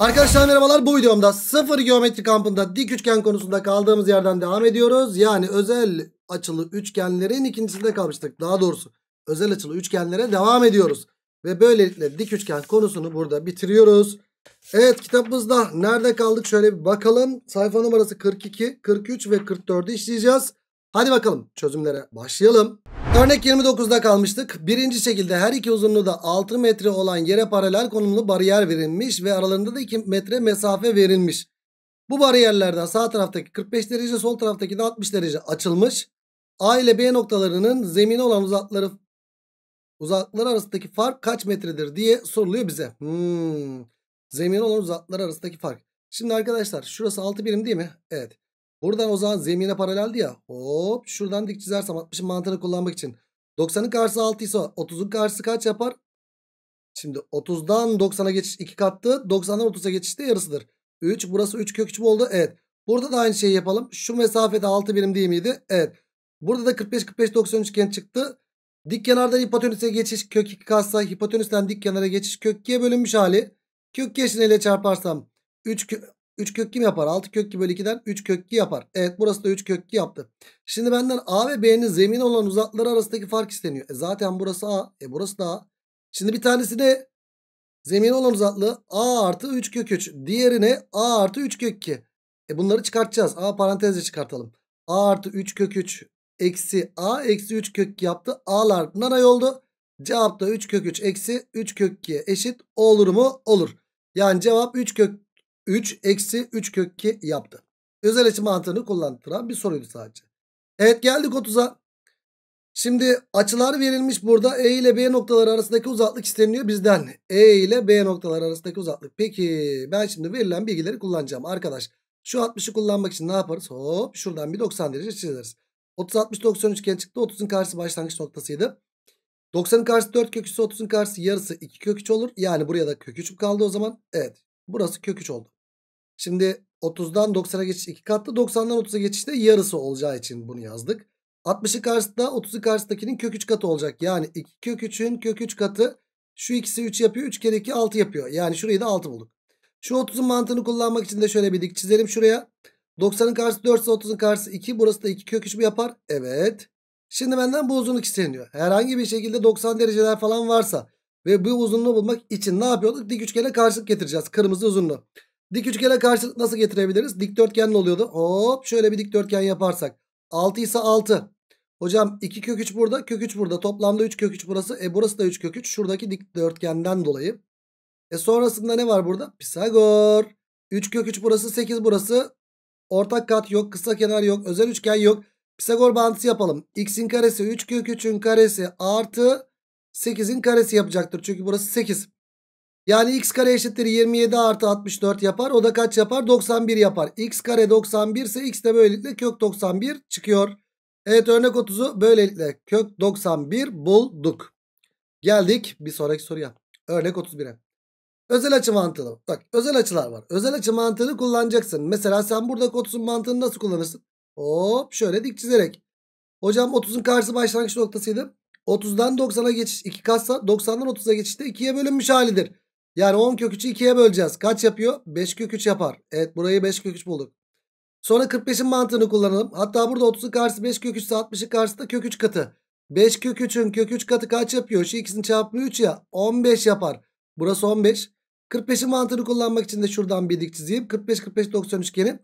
Arkadaşlar merhabalar bu videomda sıfır geometri kampında dik üçgen konusunda kaldığımız yerden devam ediyoruz. Yani özel açılı üçgenlerin ikincisinde kalmıştık. Daha doğrusu özel açılı üçgenlere devam ediyoruz. Ve böylelikle dik üçgen konusunu burada bitiriyoruz. Evet kitabımızda nerede kaldık şöyle bir bakalım. Sayfa numarası 42, 43 ve 44'ü işleyeceğiz. Hadi bakalım çözümlere başlayalım. Örnek 29'da kalmıştık. Birinci şekilde her iki uzunluğu da 6 metre olan yere paralel konumlu bariyer verilmiş ve aralarında da 2 metre mesafe verilmiş. Bu bariyerlerden sağ taraftaki 45 derece sol taraftaki de 60 derece açılmış. A ile B noktalarının zemine olan uzakları uzaklıklar arasındaki fark kaç metredir diye soruluyor bize. Hmm. Zemine olan uzaklıklar arasındaki fark. Şimdi arkadaşlar şurası 6 birim değil mi? Evet. Buradan o zaman zemine paraleldi ya. Hop şuradan dik çizersem 60'ın mantığını kullanmak için. 90'ın karşısı 6 ise 30'un karşısı kaç yapar? Şimdi 30'dan 90'a geçiş 2 kattı. 90'dan 30'a geçişte yarısıdır. 3 burası 3 kök 3 mü oldu? Evet. Burada da aynı şeyi yapalım. Şu mesafede 6 birim değil miydi? Evet. Burada da 45 45 90 üçgen çıktı. Dik kenardan hipotenüse geçiş kök 2 katsa hipotenüsten dik kenara geçiş kök 2'ye bölünmüş hali. Kök 2 eşliğiyle çarparsam 3 kök 3 kök kim yapar? 6 kök 2 bölü 2'den 3 kök 2 yapar. Evet burası da 3 kök 2 yaptı. Şimdi benden A ve B'nin zemin olan uzakları arasındaki fark isteniyor. E zaten burası A. E burası da A. Şimdi bir tanesi de zemin olan uzaklığı A artı 3 kök 3. Diğerine A artı 3 kök 2. E bunları çıkartacağız. A parantezle çıkartalım. A artı 3 kök 3 eksi A eksi 3 kök 2 yaptı. A'lar nanay oldu. Cevap da 3 kök 3 eksi 3 kök 2 eşit olur mu? Olur. Yani cevap 3 kök 3 eksi 3 kök 2 yaptı. Özel açı mantığını kullandıran bir soruydu sadece. Evet geldik 30'a. Şimdi açılar verilmiş burada. E ile B noktaları arasındaki uzaklık isteniyor bizden. E ile B noktaları arasındaki uzaklık. Peki ben şimdi verilen bilgileri kullanacağım arkadaş. Şu 60'ı kullanmak için ne yaparız? Hop şuradan bir 90 derece çizeriz. 30 60 90 üçgen çıktı. 30'un karşısı başlangıç noktasıydı. 90'ın karşısı 4 köküsü 30'un karşısı yarısı 2 kök 3 olur. Yani buraya da kök 3 kaldı o zaman. Evet. Burası kök 3 oldu. Şimdi 30'dan 90'a geçiş 2 katlı. 90'dan 30'a geçişte yarısı olacağı için bunu yazdık. 60'ı karşısında 30'ı karşısındakinin kök 3 katı olacak. Yani 2 kök 3'ün kök 3 katı şu ikisi 3 yapıyor. 3 kere 2 6 yapıyor. Yani şurayı da 6 bulduk. Şu 30'un mantığını kullanmak için de şöyle bir dik çizelim şuraya. 90'ın karşısı 4 ise 30'un karşısı 2. Burası da 2 kök 3 mü yapar? Evet. Şimdi benden bu uzunluk isteniyor. Herhangi bir şekilde 90 dereceler falan varsa ve bu uzunluğu bulmak için ne yapıyorduk? Dik üçgene karşılık getireceğiz. Kırmızı uzunluğu. Dik üçgene karşılık nasıl getirebiliriz? Dikdörtgen ne oluyordu? Hop şöyle bir dikdörtgen yaparsak. 6 ise 6. Hocam 2 kök 3 burada kök 3 burada. Toplamda 3 kök 3 burası. E burası da 3 kök 3. Şuradaki dikdörtgenden dolayı. E sonrasında ne var burada? Pisagor. 3 kök 3 burası 8 burası. Ortak kat yok. Kısa kenar yok. Özel üçgen yok. Pisagor bağıntısı yapalım. X'in karesi 3 kök 3'ün karesi artı 8'in karesi yapacaktır. Çünkü burası 8. Yani x kare eşittir 27 artı 64 yapar. O da kaç yapar? 91 yapar. x kare 91 ise x de böylelikle kök 91 çıkıyor. Evet örnek 30'u böylelikle kök 91 bulduk. Geldik bir sonraki soruya. Örnek 31'e. Özel açı mantığı. Bak özel açılar var. Özel açı mantığını kullanacaksın. Mesela sen burada 30'un mantığını nasıl kullanırsın? Hop şöyle dik çizerek. Hocam 30'un karşısı başlangıç noktasıydı. 30'dan 90'a geçiş 2 katsa 90'dan 30'a geçişte 2'ye bölünmüş halidir. Yani 10 kök 3'ü 2'ye böleceğiz. Kaç yapıyor? 5 kök 3 yapar. Evet burayı 5 kök 3 bulduk. Sonra 45'in mantığını kullanalım. Hatta burada 30'un karşısı 5 kök 3 ise 60'ın karşısı da kök 3 katı. 5 kök 3'ün kök 3 katı kaç yapıyor? Şu ikisini çarpımı 3 ya 15 yapar. Burası 15. 45'in mantığını kullanmak için de şuradan bir dik çizeyim. 45 45 90 üçgeni.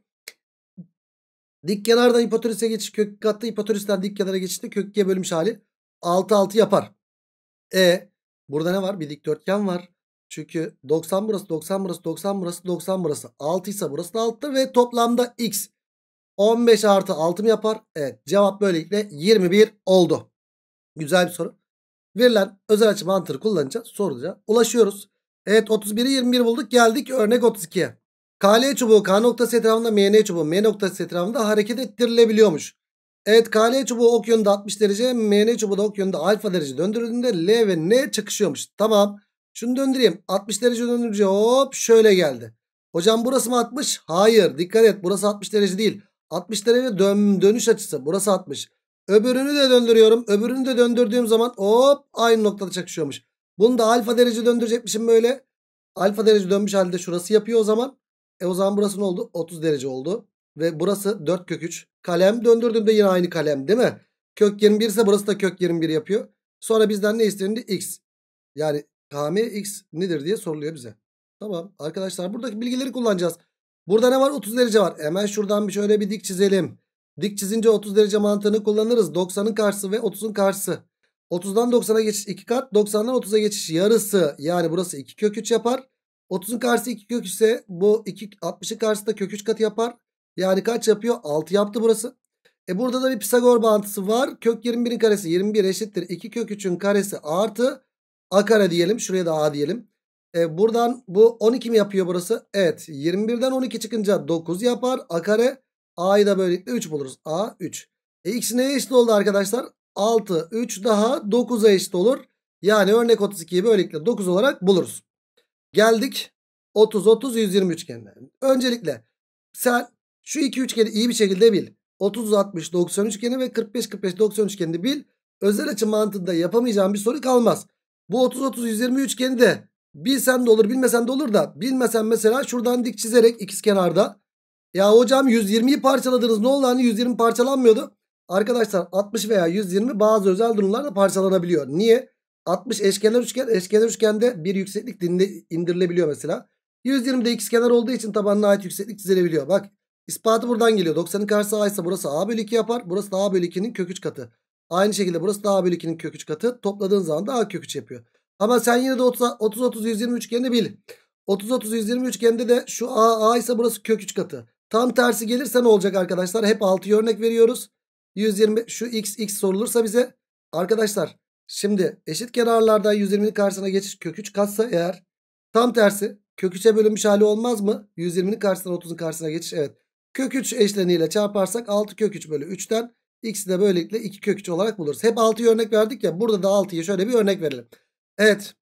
Dik kenardan hipotenüse geçiş kök katta hipotenüsten dik kenara geçişte kök 2'ye bölmüş hali 6 6 yapar. E burada ne var? Bir dikdörtgen var. Çünkü 90 burası 90 burası 90 burası 90 burası 6 ise burası da 6'tır ve toplamda x 15 artı 6 mı yapar? Evet cevap böylelikle 21 oldu. Güzel bir soru. Verilen özel açı mantığı kullanacağız soruca ulaşıyoruz. Evet 31'i 21 bulduk geldik örnek 32'ye. KL çubuğu K noktası etrafında MN çubuğu M noktası etrafında hareket ettirilebiliyormuş. Evet KL çubuğu ok yönünde 60 derece MN çubuğu da ok yönünde alfa derece döndürüldüğünde L ve N çakışıyormuş. Tamam. Şunu döndüreyim. 60 derece döndürünce hop şöyle geldi. Hocam burası mı 60? Hayır. Dikkat et burası 60 derece değil. 60 derece dön dönüş açısı. Burası 60. Öbürünü de döndürüyorum. Öbürünü de döndürdüğüm zaman hop aynı noktada çakışıyormuş. Bunu da alfa derece döndürecekmişim böyle. Alfa derece dönmüş halde şurası yapıyor o zaman. E o zaman burası ne oldu? 30 derece oldu. Ve burası 4 kök 3. Kalem döndürdüğümde yine aynı kalem değil mi? Kök 21 ise burası da kök 21 yapıyor. Sonra bizden ne istendi? X. Yani Kami x nedir diye soruluyor bize. Tamam arkadaşlar buradaki bilgileri kullanacağız. Burada ne var? 30 derece var. Hemen şuradan bir şöyle bir dik çizelim. Dik çizince 30 derece mantığını kullanırız. 90'ın karşısı ve 30'un karşısı. 30'dan 90'a geçiş 2 kat. 90'dan 30'a geçiş yarısı. Yani burası 2 kök 3 yapar. 30'un karşısı 2 kök 3 ise bu 60'ın karşısı da kök 3 katı yapar. Yani kaç yapıyor? 6 yaptı burası. E burada da bir Pisagor bağıntısı var. Kök 21'in karesi 21 eşittir. 2 kök 3'ün karesi artı A kare diyelim. Şuraya da A diyelim. E, buradan bu 12 mi yapıyor burası? Evet. 21'den 12 çıkınca 9 yapar. A kare. A'yı da böylelikle 3 buluruz. A 3. E, X neye eşit oldu arkadaşlar? 6. 3 daha 9'a eşit olur. Yani örnek 32'yi böylelikle 9 olarak buluruz. Geldik 30 30 120 üçgenine. Öncelikle sen şu iki üçgeni iyi bir şekilde bil. 30 60 90 üçgeni ve 45 45 90 üçgenini bil. Özel açı mantığında yapamayacağın bir soru kalmaz. Bu 30-30-120 üçgeni de bilsen de olur bilmesen de olur da bilmesen mesela şuradan dik çizerek ikiz kenarda. Ya hocam 120'yi parçaladınız ne oldu hani 120 parçalanmıyordu. Arkadaşlar 60 veya 120 bazı özel durumlarda parçalanabiliyor. Niye? 60 eşkenar üçgen eşkenar üçgende bir yükseklik indirilebiliyor mesela. 120'de ikizkenar olduğu için tabanına ait yükseklik çizilebiliyor. Bak ispatı buradan geliyor. 90'ın karşısı A ise burası A bölü 2 yapar. Burası da A bölü 2'nin kök 3 katı. Aynı şekilde burası da A bölü 2'nin kök 3 katı. Topladığın zaman da A kök 3 yapıyor. Ama sen yine de 30-30-120 üçgenini bil. 30-30-120 üçgende de şu A, A ise burası kök 3 katı. Tam tersi gelirse ne olacak arkadaşlar? Hep 6'yı örnek veriyoruz. 120 şu x x sorulursa bize. Arkadaşlar şimdi eşit kenarlardan 120'nin karşısına geçiş kök 3 katsa eğer. Tam tersi kök 3'e bölünmüş hali olmaz mı? 120'nin karşısına 30'un karşısına geçiş evet. Kök 3 eşleniğiyle çarparsak 6 kök 3 bölü 3'ten X'i de böylelikle 2 kök 3 olarak buluruz. Hep 6'yı örnek verdik ya. Burada da 6'yı şöyle bir örnek verelim. Evet.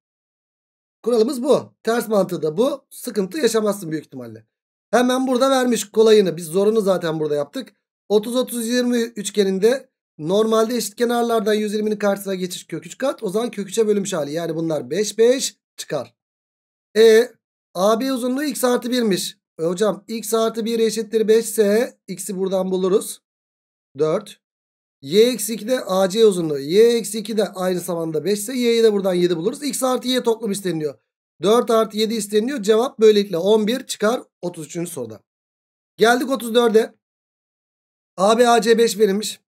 Kuralımız bu. Ters mantığı da bu. Sıkıntı yaşamazsın büyük ihtimalle. Hemen burada vermiş kolayını. Biz zorunu zaten burada yaptık. 30-30-20 üçgeninde normalde eşit kenarlardan 120'nin karşısına geçiş kök 3 kat. O zaman kök 3'e bölünmüş hali. Yani bunlar 5-5 çıkar. E AB uzunluğu x artı 1'miş. E hocam x artı 1 eşittir 5 ise x'i buradan buluruz. 4. Y eksi 2 de AC uzunluğu. Y eksi 2 de aynı zamanda 5 ise Y'yi de buradan 7 buluruz. X artı Y toplam isteniliyor. 4 artı 7 isteniliyor. Cevap böylelikle 11 çıkar 33. soruda. Geldik 34'e. AB AC 5 verilmiş.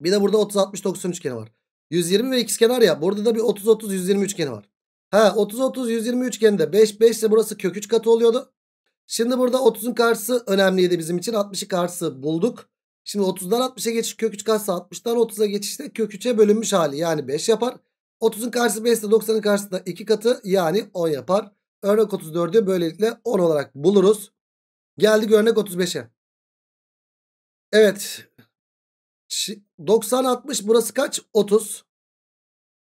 Bir de burada 30 60 90 üçgeni var. 120 ve kenar ya. Burada da bir 30 30 120 üçgeni var. Ha 30 30 120 üçgeninde 5 5 ise burası kök 3 katı oluyordu. Şimdi burada 30'un karşısı önemliydi bizim için. 60'ı karşısı bulduk. Şimdi 30'dan 60'a geçiş kök 3 kaçsa 60'dan 30'a geçişte kök 3'e bölünmüş hali yani 5 yapar. 30'un karşısı 5 ise 90'ın karşısı da 2 katı yani 10 yapar. Örnek 34'ü böylelikle 10 olarak buluruz. Geldik örnek 35'e. Evet. 90-60 burası kaç? 30.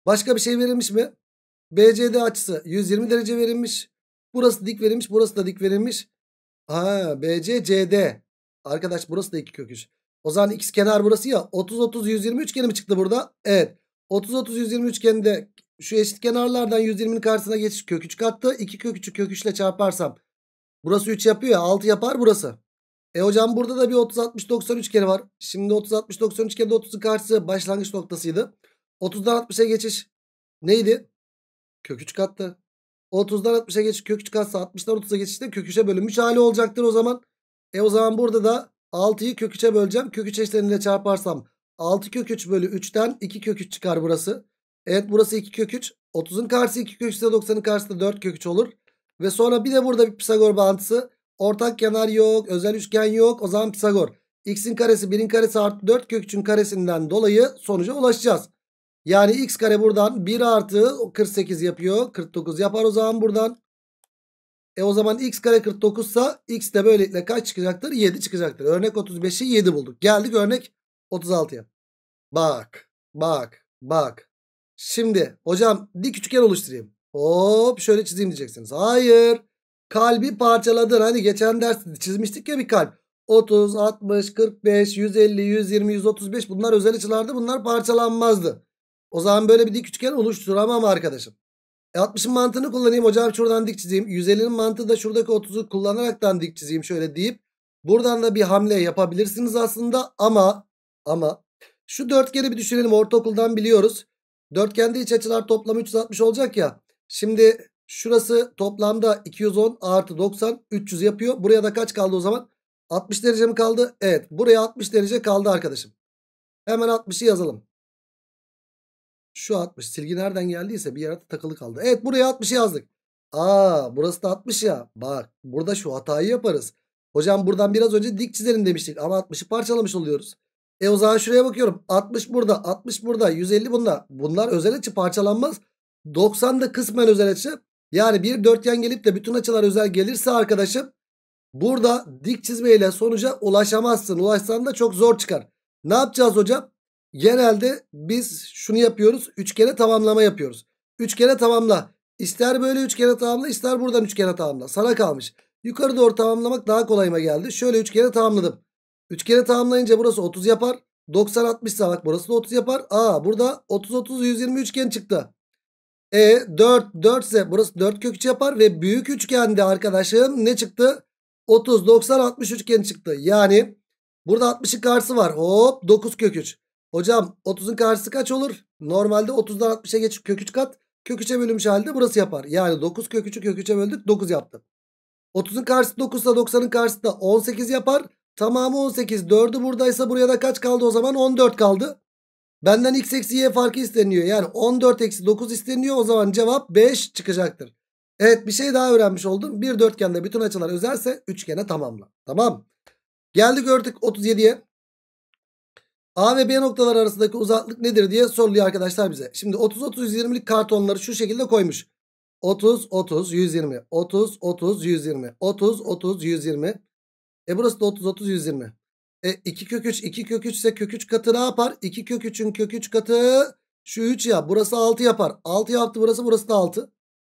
Başka bir şey verilmiş mi? BCD açısı 120 derece verilmiş. Burası dik verilmiş. Burası da dik verilmiş. Ha, BC, CD. Arkadaş burası da 2 köküş. O zaman x kenar burası ya. 30 30 120 üçgeni mi çıktı burada? Evet. 30 30 120 üçgeninde şu eşit kenarlardan 120'nin karşısına geçiş kök 3 kattı. 2 kök 3'ü kök 3 ile çarparsam burası 3 yapıyor ya. 6 yapar burası. E hocam burada da bir 30 60 90 üçgeni var. Şimdi 30 60 90 üçgeninde 30'un karşısı başlangıç noktasıydı. 30'dan 60'a geçiş neydi? Kök 3 kattı. 30'dan 60'a geçiş kök 3 katsa 60'dan 30'a geçişte kök 3'e bölünmüş hali olacaktır o zaman. E o zaman burada da 6'yı kök 3'e böleceğim. Kök 3 eşleriyle çarparsam 6 kök 3 bölü 3'ten 2 kök 3 çıkar burası. Evet burası 2 kök 3. 30'un karşısı 2 kök 3 ise 90'ın karşısı da 4 kök 3 olur. Ve sonra bir de burada bir Pisagor bağıntısı. Ortak kenar yok. Özel üçgen yok. O zaman Pisagor. X'in karesi 1'in karesi artı 4 kök 3'ün karesinden dolayı sonuca ulaşacağız. Yani x kare buradan 1 artı 48 yapıyor. 49 yapar o zaman buradan. E o zaman x kare 49 sa x de böylelikle kaç çıkacaktır? 7 çıkacaktır. Örnek 35'i 7 bulduk. Geldik örnek 36'ya. Bak, bak, bak. Şimdi hocam dik üçgen oluşturayım. Hop şöyle çizeyim diyeceksiniz. Hayır. Kalbi parçaladın. Hani geçen derste çizmiştik ya bir kalp. 30, 60, 45, 150, 120, 135 bunlar özel açılardı. Bunlar parçalanmazdı. O zaman böyle bir dik üçgen oluşturamam arkadaşım. E 60'ın mantığını kullanayım hocam şuradan dik çizeyim. 150'nin mantığı da şuradaki 30'u kullanaraktan dik çizeyim şöyle deyip. Buradan da bir hamle yapabilirsiniz aslında ama ama şu dörtgeni bir düşünelim ortaokuldan biliyoruz. Dörtgende iç açılar toplamı 360 olacak ya. Şimdi şurası toplamda 210 artı 90 300 yapıyor. Buraya da kaç kaldı o zaman? 60 derece mi kaldı? Evet buraya 60 derece kaldı arkadaşım. Hemen 60'ı yazalım. Şu 60. Silgi nereden geldiyse bir yere takılı kaldı. Evet buraya 60 yazdık. Aa burası da 60 ya. Bak burada şu hatayı yaparız. Hocam buradan biraz önce dik çizelim demiştik. Ama 60'ı parçalamış oluyoruz. E o zaman şuraya bakıyorum. 60 burada, 60 burada, 150 bunda. Bunlar özel açı parçalanmaz. 90 da kısmen özel açı. Yani bir dörtgen gelip de bütün açılar özel gelirse arkadaşım burada dik çizmeyle sonuca ulaşamazsın. Ulaşsan da çok zor çıkar. Ne yapacağız hocam? genelde biz şunu yapıyoruz. üç kere tamamlama yapıyoruz. Üç kere tamamla. İster böyle üç kere tamamla ister buradan üç kere tamamla. Sana kalmış. Yukarı doğru tamamlamak daha kolayıma geldi. Şöyle üç üçgene tamamladım. kere tamamlayınca burası 30 yapar. 90 60 ise burası da 30 yapar. Aa burada 30 30 120 üçgen çıktı. E 4 4 ise burası 4 kök 3 yapar ve büyük üçgende arkadaşım ne çıktı? 30 90 60 üçgen çıktı. Yani burada 60'ın karşısı var. Hop 9 kök 3. Hocam 30'un karşısı kaç olur? Normalde 30'dan 60'a geç kök 3 kat. Kök 3'e bölünmş halde burası yapar. Yani 9 kök 3'ü kök 3'e böldük 9 yaptı. 30'un karşısı 9 ise 90'ın karşısı da 18 yapar. Tamamı 18. 4'ü buradaysa buraya da kaç kaldı o zaman? 14 kaldı. Benden x eksi y farkı isteniyor. Yani 14 eksi 9 isteniyor. O zaman cevap 5 çıkacaktır. Evet bir şey daha öğrenmiş oldum. Bir dörtgende bütün açılar özelse üçgene tamamla. Tamam. Geldik artık 37'ye. A ve B noktalar arasındaki uzaklık nedir diye soruluyor arkadaşlar bize. Şimdi 30-30-120'lik kartonları şu şekilde koymuş. 30 30 120 30 30 120 30 30 120 E burası da 30 30 120 E 2 kök 3 2 kök 3 ise kök 3 katı ne yapar 2 kök 3'ün kök 3 katı Şu 3 ya burası 6 yapar 6 yaptı burası burası da 6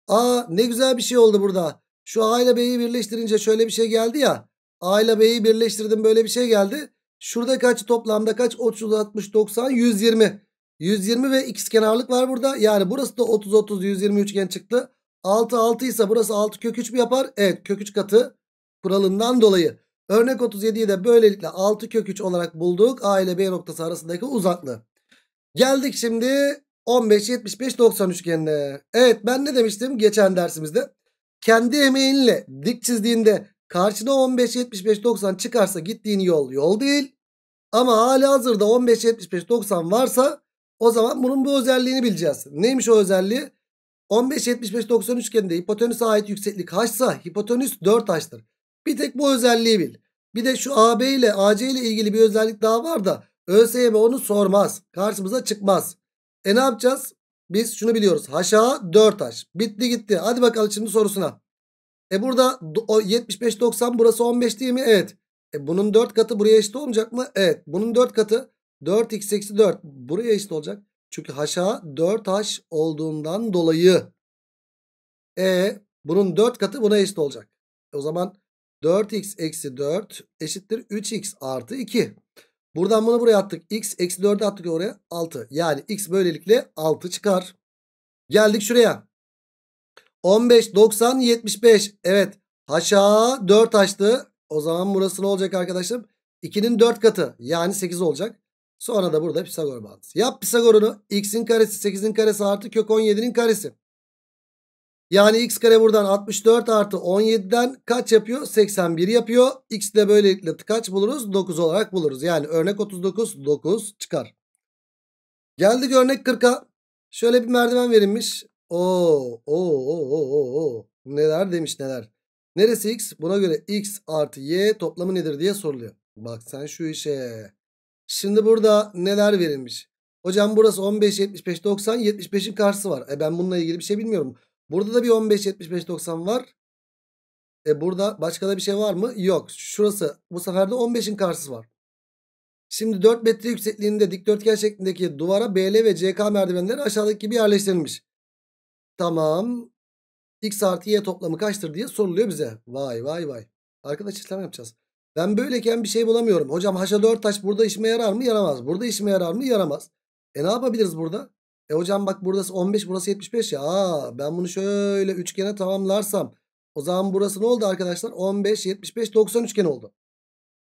Aa ne güzel bir şey oldu burada Şu A ile B'yi birleştirince şöyle bir şey geldi ya A ile B'yi birleştirdim böyle bir şey geldi Şurada kaç toplamda kaç? 30, 60, 90, 120. 120 ve x kenarlık var burada. Yani burası da 30, 30, 120 üçgen çıktı. 6, 6 ise burası 6 kök 3 mü yapar? Evet kök 3 katı kuralından dolayı. Örnek 37'yi de böylelikle 6 kök 3 olarak bulduk. A ile B noktası arasındaki uzaklığı. Geldik şimdi 15, 75, 90 üçgenine. Evet ben ne demiştim geçen dersimizde? Kendi emeğinle dik çizdiğinde Karşına 15 75 90 çıkarsa gittiğin yol yol değil. Ama hala hazırda 15 75 90 varsa o zaman bunun bu özelliğini bileceğiz. Neymiş o özelliği? 15 75 90 üçgeninde hipotenüse ait yükseklik h'sa hipotenüs 4h'tır. Bir tek bu özelliği bil. Bir de şu AB ile AC ile ilgili bir özellik daha var da ÖSYM onu sormaz. Karşımıza çıkmaz. E ne yapacağız? Biz şunu biliyoruz. Haşa 4 haş. Bitti gitti. Hadi bakalım şimdi sorusuna. E burada 75 90 burası 15 değil mi? Evet. E bunun 4 katı buraya eşit olmayacak mı? Evet. Bunun 4 katı 4x eksi 4 buraya eşit olacak. Çünkü haşa 4h olduğundan dolayı. E bunun 4 katı buna eşit olacak. E o zaman 4x eksi 4 eşittir 3x artı 2. Buradan bunu buraya attık. x eksi 4'ü attık oraya 6. Yani x böylelikle 6 çıkar. Geldik şuraya. 15, 90, 75. Evet. Haşa 4 açtı. O zaman burası ne olacak arkadaşım? 2'nin 4 katı. Yani 8 olacak. Sonra da burada Pisagor bağlantısı. Yap Pisagor'unu. X'in karesi 8'in karesi artı kök 17'nin karesi. Yani x kare buradan 64 artı 17'den kaç yapıyor? 81 yapıyor. X de böylelikle kaç buluruz? 9 olarak buluruz. Yani örnek 39 9 çıkar. Geldik örnek 40'a. Şöyle bir merdiven verilmiş. Oo, oo, oo, oo, oo. Neler demiş neler. Neresi x? Buna göre x artı y toplamı nedir diye soruluyor. Bak sen şu işe. Şimdi burada neler verilmiş? Hocam burası 15, 75, 90, 75'in karşısı var. E ben bununla ilgili bir şey bilmiyorum. Burada da bir 15, 75, 90 var. E burada başka da bir şey var mı? Yok. Şurası bu sefer de 15'in karşısı var. Şimdi 4 metre yüksekliğinde dikdörtgen şeklindeki duvara BL ve CK merdivenleri aşağıdaki gibi yerleştirilmiş. Tamam. X artı Y toplamı kaçtır diye soruluyor bize. Vay vay vay. Arkadaşlar işlem yapacağız. Ben böyleyken bir şey bulamıyorum. Hocam haşa 4 taş burada işime yarar mı? Yaramaz. Burada işime yarar mı? Yaramaz. E ne yapabiliriz burada? E hocam bak burası 15 burası 75 ya. Aa, ben bunu şöyle üçgene tamamlarsam. O zaman burası ne oldu arkadaşlar? 15, 75, 90 üçgen oldu.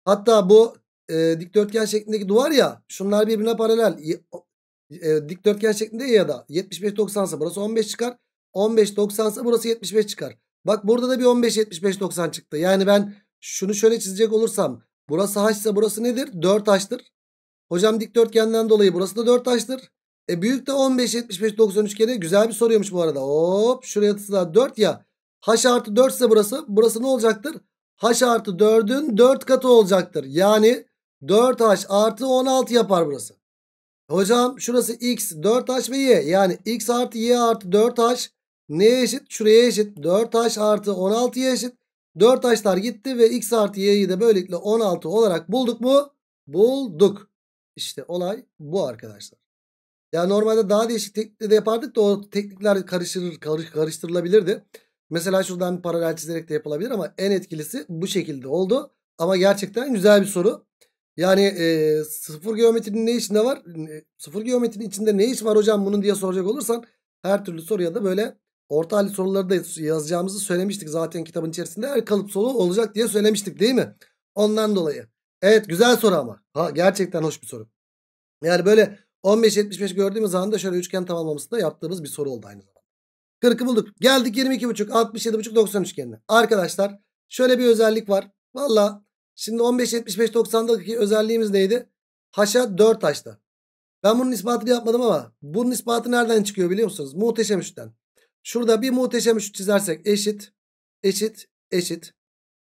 Hatta bu e, dikdörtgen şeklindeki duvar ya. Şunlar birbirine paralel e, dikdörtgen şeklinde ya da 75 90 ise burası 15 çıkar. 15 90 ise burası 75 çıkar. Bak burada da bir 15 75 90 çıktı. Yani ben şunu şöyle çizecek olursam burası h ise burası nedir? 4 h'tır. Hocam dikdörtgenden dolayı burası da 4 h'tır. E büyük de 15 75 90 üçgeni güzel bir soruyormuş bu arada. Hop şuraya da 4 ya. h artı 4 ise burası. Burası ne olacaktır? h artı 4'ün 4 katı olacaktır. Yani 4h artı 16 yapar burası. Hocam şurası x 4h ve y. Yani x artı y artı 4h neye eşit? Şuraya eşit. 4h artı 16'ya eşit. 4h'lar gitti ve x artı y'yi de böylelikle 16 olarak bulduk mu? Bulduk. İşte olay bu arkadaşlar. Ya normalde daha değişik teknikle de yapardık da o teknikler karışır, karış, karıştırılabilirdi. Mesela şuradan bir paralel çizerek de yapılabilir ama en etkilisi bu şekilde oldu. Ama gerçekten güzel bir soru. Yani e, sıfır geometrinin ne içinde var? E, sıfır geometrinin içinde ne iş var hocam bunun diye soracak olursan her türlü soruya da böyle orta hali soruları da yazacağımızı söylemiştik zaten kitabın içerisinde. Her kalıp soru olacak diye söylemiştik değil mi? Ondan dolayı. Evet güzel soru ama. Ha, gerçekten hoş bir soru. Yani böyle 15-75 gördüğümüz zaman da şöyle üçgen tamamlamasında yaptığımız bir soru oldu aynı zamanda. 40'ı bulduk. Geldik 22.5, 67.5, 90 üçgenine. Arkadaşlar şöyle bir özellik var. Valla Şimdi 15, 75, 15.75.90'daki özelliğimiz neydi? Haşa 4 haşta. Ben bunun ispatını yapmadım ama bunun ispatı nereden çıkıyor biliyor musunuz? Muhteşem üçten. Şurada bir muhteşem üç çizersek eşit, eşit, eşit.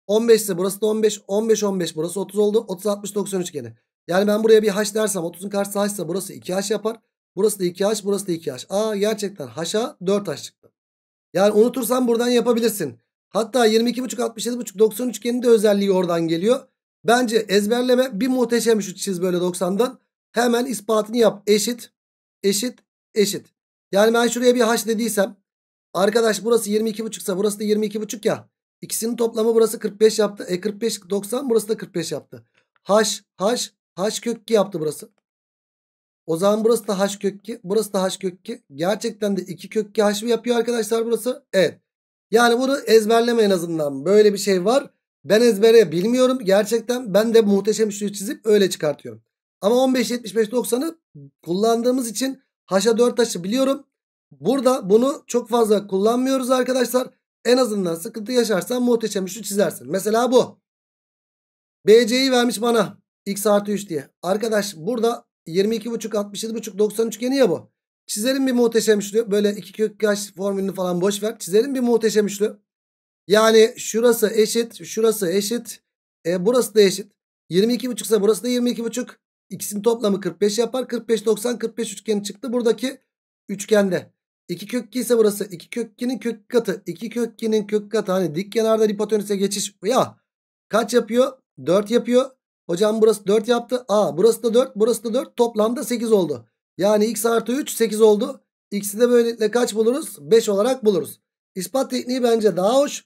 15 ise burası da 15, 15, 15 burası 30 oldu. 30, 60, 90 üçgeni. Yani ben buraya bir haş dersem 30'un karşısı haşsa burası 2 haş yapar. Burası da 2 haş, burası da 2 haş. Aa gerçekten haşa 4 haş çıktı. Yani unutursan buradan yapabilirsin. Hatta 22.5 67.5 93 kendi de özelliği oradan geliyor. Bence ezberleme bir muhteşem şu çiz böyle 90'dan. Hemen ispatını yap. Eşit, eşit, eşit. Yani ben şuraya bir h dediysem. Arkadaş burası 22.5 ise burası da 22.5 ya. İkisinin toplamı burası 45 yaptı. E 45 90 burası da 45 yaptı. H, H, H kök 2 yaptı burası. O zaman burası da H kök 2. Burası da H kök 2. Gerçekten de 2 kök 2 H mi yapıyor arkadaşlar burası? Evet. Yani bunu ezberleme en azından. Böyle bir şey var. Ben ezbere bilmiyorum. Gerçekten ben de muhteşem üçlü çizip öyle çıkartıyorum. Ama 15, 75, 90'ı kullandığımız için haşa 4 taşı biliyorum. Burada bunu çok fazla kullanmıyoruz arkadaşlar. En azından sıkıntı yaşarsan muhteşem üçlü çizersin. Mesela bu. BC'yi vermiş bana. X artı 3 diye. Arkadaş burada 22,5, 67,5, 93 üçgeni ya bu. Çizelim bir muhteşem üçlü. Böyle iki kök kaç formülünü falan boş ver. Çizelim bir muhteşem üçlü. Yani şurası eşit, şurası eşit. E, burası da eşit. 22 buçuksa burası da 22 buçuk. İkisinin toplamı 45 yapar. 45, 90, 45 üçgeni çıktı. Buradaki üçgende. 2 kök 2 ise burası 2 kök 2'nin kök katı. 2 kök 2'nin kök katı. Hani dik kenarda hipotenüse geçiş. Ya kaç yapıyor? 4 yapıyor. Hocam burası 4 yaptı. Aa burası da 4, burası da 4. Toplamda 8 oldu. Yani x artı 3 8 oldu. X'i de böylelikle kaç buluruz? 5 olarak buluruz. İspat tekniği bence daha hoş.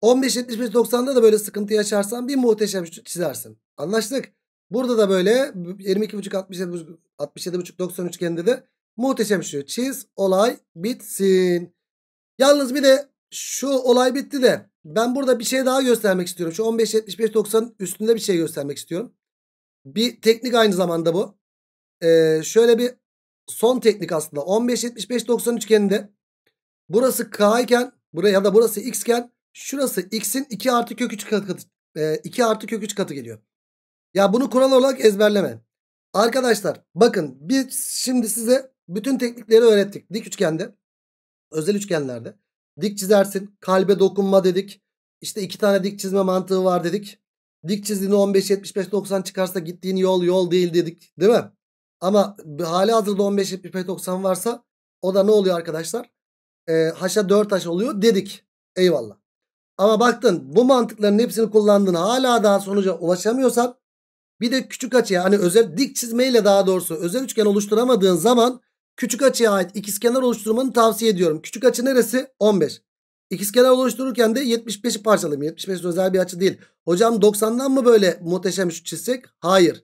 15 75 90'da da böyle sıkıntı yaşarsan bir muhteşem çizersin. Anlaştık. Burada da böyle 22.5 67.5 67 90 üçgeninde de muhteşem şu çiz olay bitsin. Yalnız bir de şu olay bitti de ben burada bir şey daha göstermek istiyorum. Şu 15 75 90 üstünde bir şey göstermek istiyorum. Bir teknik aynı zamanda bu e, şöyle bir son teknik aslında. 15-75-90 üçgeninde burası k iken buraya ya da burası x iken şurası x'in 2 artı kök 3 katı, e, 2 artı kök 3 katı geliyor. Ya bunu kural olarak ezberleme. Arkadaşlar bakın biz şimdi size bütün teknikleri öğrettik. Dik üçgende, özel üçgenlerde. Dik çizersin, kalbe dokunma dedik. İşte iki tane dik çizme mantığı var dedik. Dik çizdiğini 15, 75, 90 çıkarsa gittiğin yol yol değil dedik. Değil mi? Ama hali hazırda 15'lik bir P90 varsa o da ne oluyor arkadaşlar? E, haşa 4 haş oluyor dedik. Eyvallah. Ama baktın bu mantıkların hepsini kullandığını hala daha sonuca ulaşamıyorsan bir de küçük açıya hani özel dik çizmeyle daha doğrusu özel üçgen oluşturamadığın zaman küçük açıya ait ikizkenar oluşturmanı tavsiye ediyorum. Küçük açı neresi? 15. İkizkenar oluştururken de 75'i parçalayayım. 75 özel bir açı değil. Hocam 90'dan mı böyle muhteşem şu çizsek? Hayır.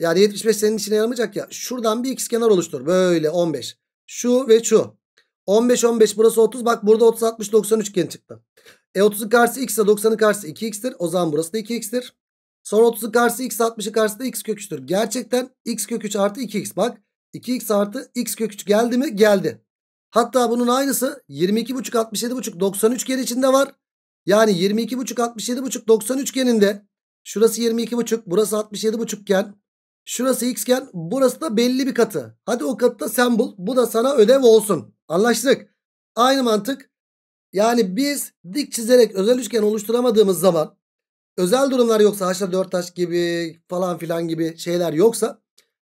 Yani 75 senin içine yaramayacak ya. Şuradan bir x kenar oluştur. Böyle 15. Şu ve şu. 15 15 burası 30. Bak burada 30 60 90 üçgeni çıktı. E 30'un karşısı x ise 90'ın karşısı 2x'tir. O zaman burası da 2x'tir. Sonra 30'un karşısı x 60'ın karşısı da x kök Gerçekten x kök 3 artı 2x. Bak 2x artı x kök geldi mi? Geldi. Hatta bunun aynısı 22,5 67,5 90 üçgeni içinde var. Yani 22,5 67,5 90 üçgeninde şurası 22,5 burası 67,5 iken Şurası xgen burası da belli bir katı. Hadi o katı da sen bul. Bu da sana ödev olsun. Anlaştık. Aynı mantık. Yani biz dik çizerek özel üçgen oluşturamadığımız zaman özel durumlar yoksa haşla dört taş gibi falan filan gibi şeyler yoksa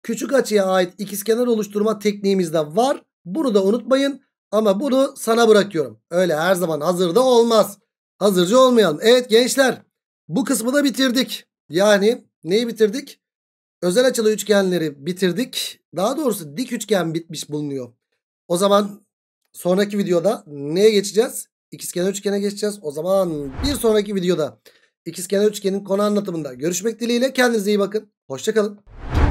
küçük açıya ait ikizkenar oluşturma tekniğimiz de var. Bunu da unutmayın ama bunu sana bırakıyorum. Öyle her zaman hazırda olmaz. Hazırcı olmayalım. Evet gençler bu kısmı da bitirdik. Yani neyi bitirdik? Özel açılı üçgenleri bitirdik. Daha doğrusu dik üçgen bitmiş bulunuyor. O zaman sonraki videoda neye geçeceğiz? İkizkenar üçgene geçeceğiz. O zaman bir sonraki videoda ikizkenar üçgenin konu anlatımında görüşmek dileğiyle. Kendinize iyi bakın. Hoşçakalın.